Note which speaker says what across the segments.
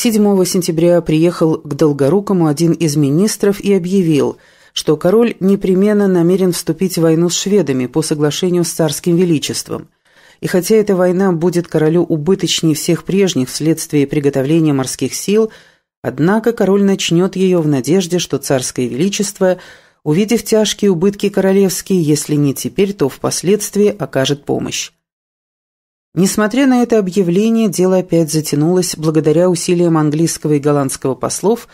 Speaker 1: 7 сентября приехал к Долгорукому один из министров и объявил, что король непременно намерен вступить в войну с шведами по соглашению с царским величеством. И хотя эта война будет королю убыточнее всех прежних вследствие приготовления морских сил, однако король начнет ее в надежде, что царское величество, увидев тяжкие убытки королевские, если не теперь, то впоследствии окажет помощь. Несмотря на это объявление, дело опять затянулось благодаря усилиям английского и голландского послов,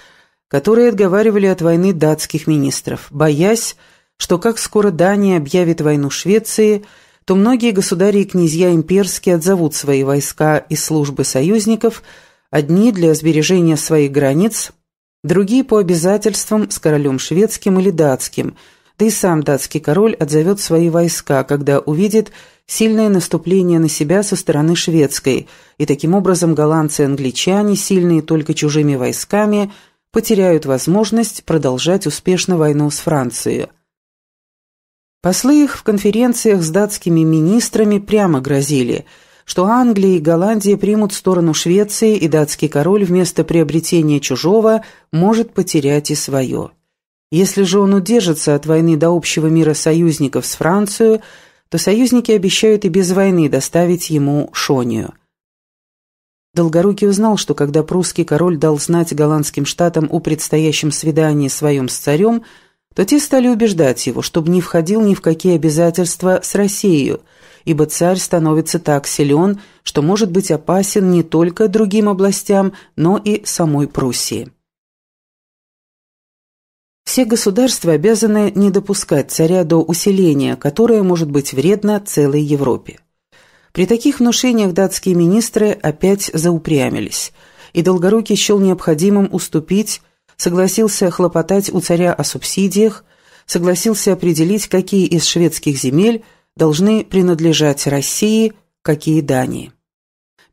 Speaker 1: которые отговаривали от войны датских министров, боясь, что как скоро Дания объявит войну Швеции, то многие государи и князья имперские отзовут свои войска из службы союзников, одни для сбережения своих границ, другие по обязательствам с королем шведским или датским – да и сам датский король отзовет свои войска, когда увидит сильное наступление на себя со стороны шведской, и таким образом голландцы и англичане, сильные только чужими войсками, потеряют возможность продолжать успешно войну с Францией. Послы их в конференциях с датскими министрами прямо грозили, что Англия и Голландия примут сторону Швеции, и датский король вместо приобретения чужого может потерять и свое. Если же он удержится от войны до общего мира союзников с Францией, то союзники обещают и без войны доставить ему Шонию. Долгорукий узнал, что когда прусский король дал знать голландским штатам о предстоящем свидании своем с царем, то те стали убеждать его, чтобы не входил ни в какие обязательства с Россией, ибо царь становится так силен, что может быть опасен не только другим областям, но и самой Пруссии. Все государства обязаны не допускать царя до усиления, которое может быть вредно целой Европе. При таких внушениях датские министры опять заупрямились, и Долгорукий счел необходимым уступить, согласился хлопотать у царя о субсидиях, согласился определить, какие из шведских земель должны принадлежать России, какие Дании.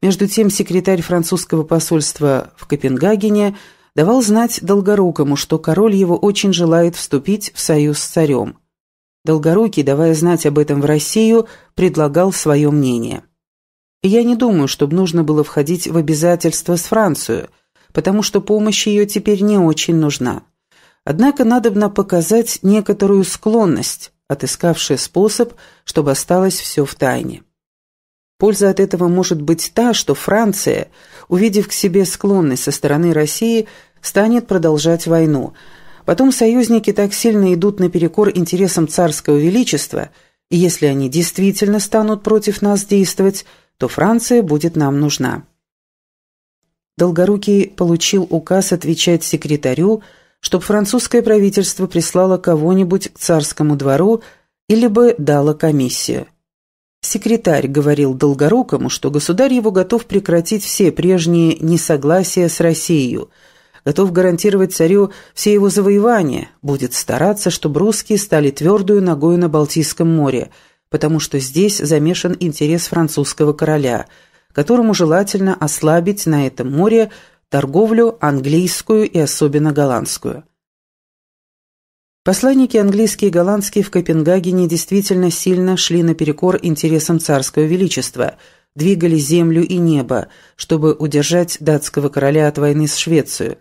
Speaker 1: Между тем секретарь французского посольства в Копенгагене давал знать Долгорукому, что король его очень желает вступить в союз с царем. Долгорукий, давая знать об этом в Россию, предлагал свое мнение. «Я не думаю, чтобы нужно было входить в обязательства с Францией, потому что помощь ее теперь не очень нужна. Однако надобно показать некоторую склонность, отыскавшая способ, чтобы осталось все в тайне». Польза от этого может быть та, что Франция, увидев к себе склонность со стороны России, станет продолжать войну. Потом союзники так сильно идут наперекор интересам царского величества, и если они действительно станут против нас действовать, то Франция будет нам нужна. Долгорукий получил указ отвечать секретарю, чтобы французское правительство прислало кого-нибудь к царскому двору или бы дало комиссию. Секретарь говорил Долгорукому, что государь его готов прекратить все прежние несогласия с Россией, готов гарантировать царю все его завоевания, будет стараться, чтобы русские стали твердую ногой на Балтийском море, потому что здесь замешан интерес французского короля, которому желательно ослабить на этом море торговлю английскую и особенно голландскую. Посланники английские и голландские в Копенгагене действительно сильно шли наперекор интересам царского величества, двигали землю и небо, чтобы удержать датского короля от войны с Швецией.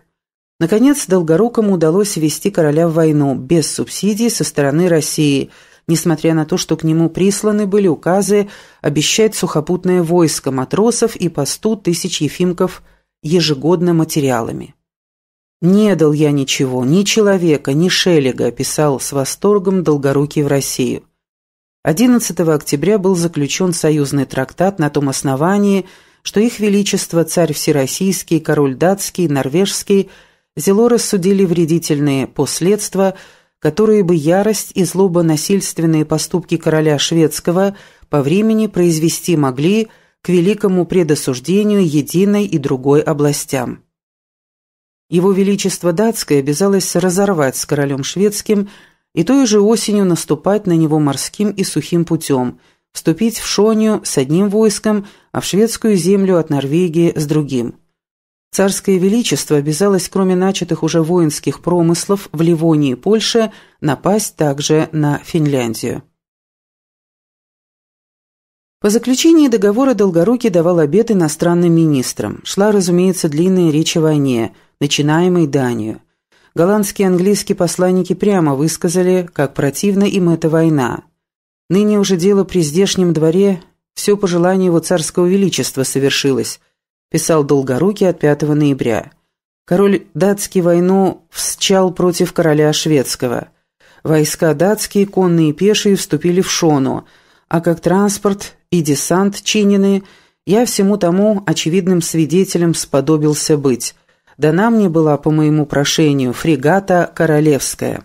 Speaker 1: Наконец, Долгорукому удалось ввести короля в войну без субсидий со стороны России, несмотря на то, что к нему присланы были указы обещать сухопутное войско матросов и по 100 тысяч ефимков ежегодно материалами. «Не дал я ничего, ни человека, ни Шеллига, писал с восторгом Долгорукий в Россию. 11 октября был заключен союзный трактат на том основании, что их величество царь Всероссийский, король датский, норвежский зело рассудили вредительные последствия, которые бы ярость и злоба насильственные поступки короля шведского по времени произвести могли к великому предосуждению единой и другой областям. Его Величество Датское обязалось разорвать с королем шведским и той же осенью наступать на него морским и сухим путем, вступить в Шонию с одним войском, а в шведскую землю от Норвегии с другим. Царское Величество обязалось, кроме начатых уже воинских промыслов в Ливонии и Польше, напасть также на Финляндию. По заключении договора Долгорукий давал обет иностранным министрам. Шла, разумеется, длинная речь о войне – начинаемой данью. Голландские и английские посланники прямо высказали, как противна им эта война. Ныне уже дело при здешнем дворе, все по желанию его царского величества совершилось, писал Долгорукий от 5 ноября. Король датский войну всчал против короля шведского. Войска датские, конные и пешие вступили в Шону, а как транспорт и десант чинены, я всему тому очевидным свидетелем сподобился быть дана мне была по моему прошению фрегата «Королевская».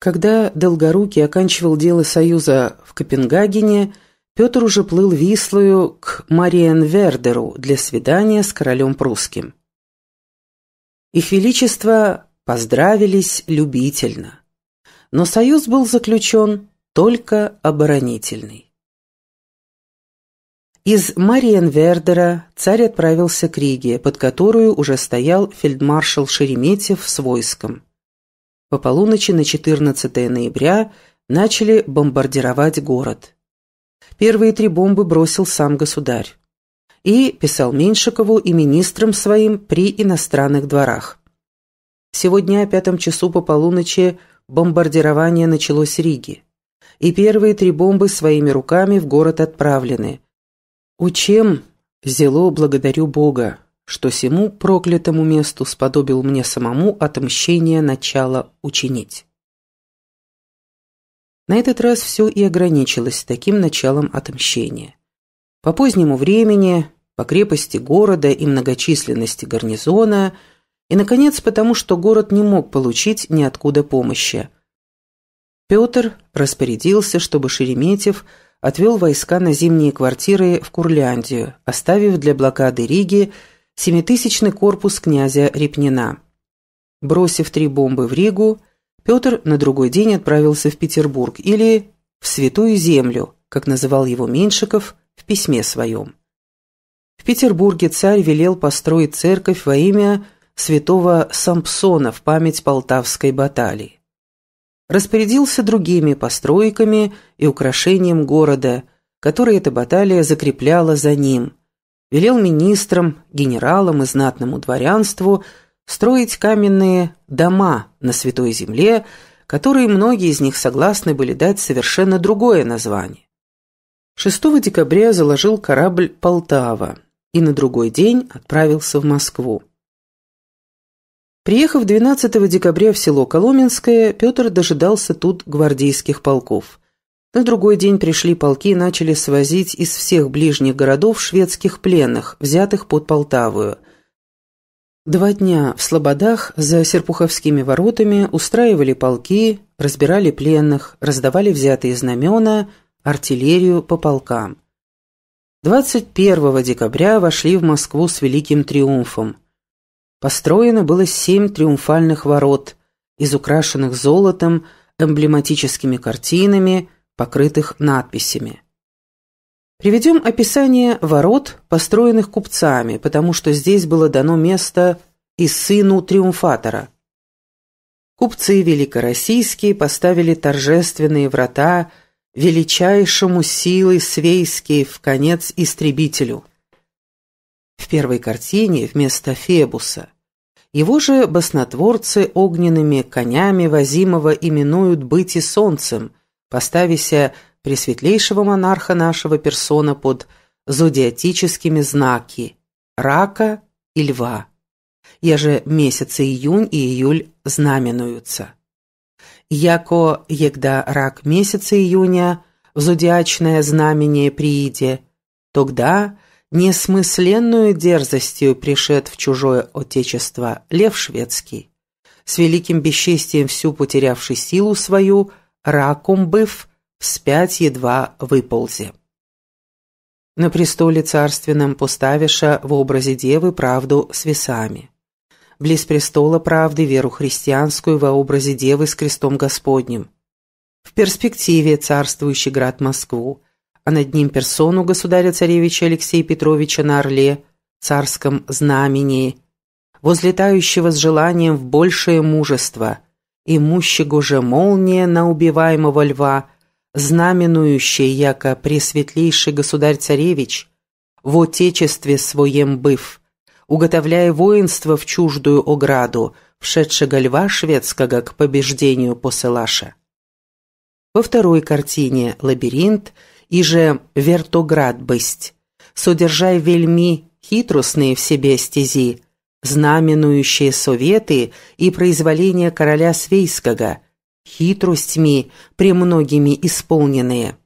Speaker 1: Когда Долгорукий оканчивал дело Союза в Копенгагене, Петр уже плыл Вислую к Мариенвердеру для свидания с королем прусским. Их Величество поздравились любительно. Но союз был заключен только оборонительный. Из Мариенвердера царь отправился к Риге, под которую уже стоял фельдмаршал Шереметьев с войском. По полуночи на 14 ноября начали бомбардировать город. Первые три бомбы бросил сам государь. И писал Меньшикову и министрам своим при иностранных дворах. Сегодня о пятом часу по полуночи бомбардирование началось в Риге И первые три бомбы своими руками в город отправлены, Учем зело благодарю Бога, что сему проклятому месту сподобил мне самому отмщение начала учинить. На этот раз все и ограничилось таким началом отмщения. По позднему времени, по крепости города и многочисленности гарнизона, и, наконец, потому что город не мог получить ниоткуда помощи. Петр распорядился, чтобы Шереметьев – отвел войска на зимние квартиры в Курляндию, оставив для блокады Риги семитысячный корпус князя Репнина. Бросив три бомбы в Ригу, Петр на другой день отправился в Петербург или в Святую Землю, как называл его Меньшиков в письме своем. В Петербурге царь велел построить церковь во имя святого Сампсона в память Полтавской баталии распорядился другими постройками и украшением города, которые эта баталия закрепляла за ним. Велел министрам, генералам и знатному дворянству строить каменные «дома» на Святой Земле, которые многие из них согласны были дать совершенно другое название. 6 декабря заложил корабль «Полтава» и на другой день отправился в Москву. Приехав 12 декабря в село Коломенское, Петр дожидался тут гвардейских полков. На другой день пришли полки и начали свозить из всех ближних городов шведских пленных, взятых под Полтавую. Два дня в Слободах за Серпуховскими воротами устраивали полки, разбирали пленных, раздавали взятые знамена, артиллерию по полкам. 21 декабря вошли в Москву с великим триумфом – Построено было семь триумфальных ворот, из украшенных золотом, эмблематическими картинами, покрытых надписями. Приведем описание ворот, построенных купцами, потому что здесь было дано место и сыну триумфатора. Купцы великороссийские поставили торжественные врата величайшему силы свейские в конец истребителю. В первой картине вместо Фебуса его же баснотворцы огненными конями возимого именуют «быть и солнцем», поставися пресветлейшего монарха нашего персона под зодиатическими знаки рака и льва. Я же месяцы июнь и июль знаменуются. Яко, егда рак месяца июня, в зодиачное знамение прииде, тогда – Несмысленную дерзостью пришед в чужое отечество лев шведский, с великим бесчестием всю потерявший силу свою, раком быв, вспять едва выползе. На престоле царственном поставиша в образе девы правду с весами. Близ престола правды веру христианскую во образе девы с крестом Господним. В перспективе царствующий град Москву, а над ним персону государя-царевича Алексея Петровича на орле, царском знамени, возлетающего с желанием в большее мужество, имущего же молния на убиваемого льва, знаменующая яко пресветлейший государь-царевич, в отечестве своем быв, уготовляя воинство в чуждую ограду, вшедшего льва шведского к побеждению посылаша. Во второй картине «Лабиринт» иже вертоград бысть, содержай вельми хитрусные в себе стези, знаменующие советы и произволения короля Свейского, хитростьми премногими исполненные.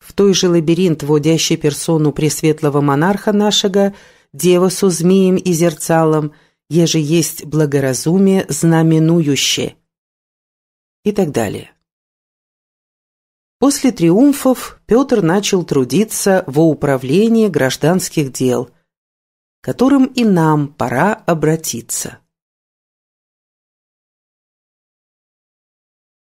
Speaker 1: В той же лабиринт, водящий персону пресветлого монарха нашего, дева со змеем и зерцалом, еже есть благоразумие знаменующее. И так далее. После триумфов Петр начал трудиться во управлении гражданских дел, которым и нам пора обратиться.